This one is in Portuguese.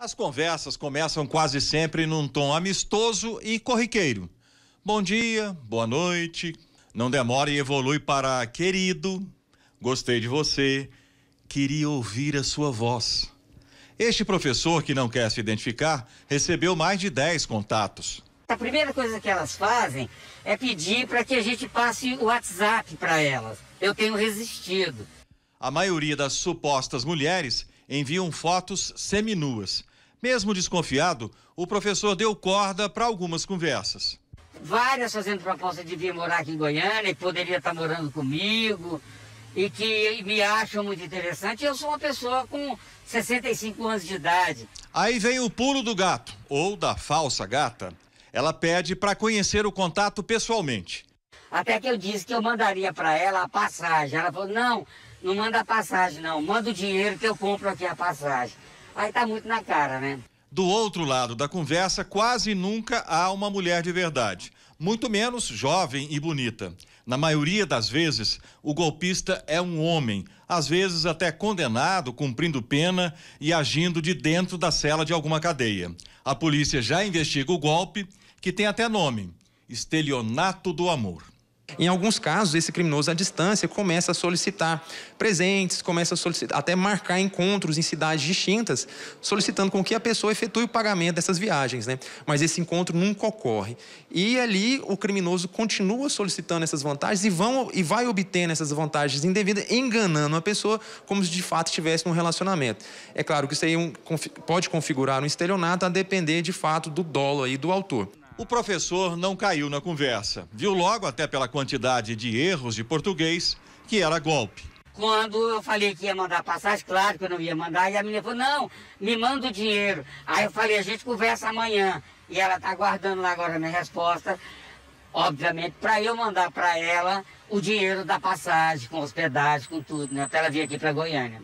As conversas começam quase sempre num tom amistoso e corriqueiro. Bom dia, boa noite. Não demora e evolui para querido, gostei de você, queria ouvir a sua voz. Este professor que não quer se identificar recebeu mais de 10 contatos. A primeira coisa que elas fazem é pedir para que a gente passe o WhatsApp para elas. Eu tenho resistido. A maioria das supostas mulheres enviam fotos seminuas mesmo desconfiado, o professor deu corda para algumas conversas. Várias fazendo proposta de vir morar aqui em Goiânia e poderia estar tá morando comigo e que me acham muito interessante. Eu sou uma pessoa com 65 anos de idade. Aí vem o pulo do gato, ou da falsa gata. Ela pede para conhecer o contato pessoalmente. Até que eu disse que eu mandaria para ela a passagem. Ela falou: não, não manda a passagem, não. Manda o dinheiro que eu compro aqui a passagem aí tá muito na cara, né? Do outro lado da conversa, quase nunca há uma mulher de verdade, muito menos jovem e bonita. Na maioria das vezes, o golpista é um homem, às vezes até condenado, cumprindo pena e agindo de dentro da cela de alguma cadeia. A polícia já investiga o golpe, que tem até nome: estelionato do amor. Em alguns casos, esse criminoso à distância começa a solicitar presentes, começa a solicitar, até marcar encontros em cidades distintas, solicitando com que a pessoa efetue o pagamento dessas viagens, né? Mas esse encontro nunca ocorre. E ali o criminoso continua solicitando essas vantagens e, vão, e vai obtendo essas vantagens indevidas, enganando a pessoa como se de fato estivesse num relacionamento. É claro que isso aí é um, pode configurar um estelionato a depender de fato do dolo aí do autor o professor não caiu na conversa. Viu logo, até pela quantidade de erros de português, que era golpe. Quando eu falei que ia mandar passagem, claro que eu não ia mandar, e a menina falou: não, me manda o dinheiro. Aí eu falei: a gente conversa amanhã. E ela está aguardando lá agora a minha resposta, obviamente, para eu mandar para ela o dinheiro da passagem, com hospedagem, com tudo, né? Até ela vir aqui para Goiânia.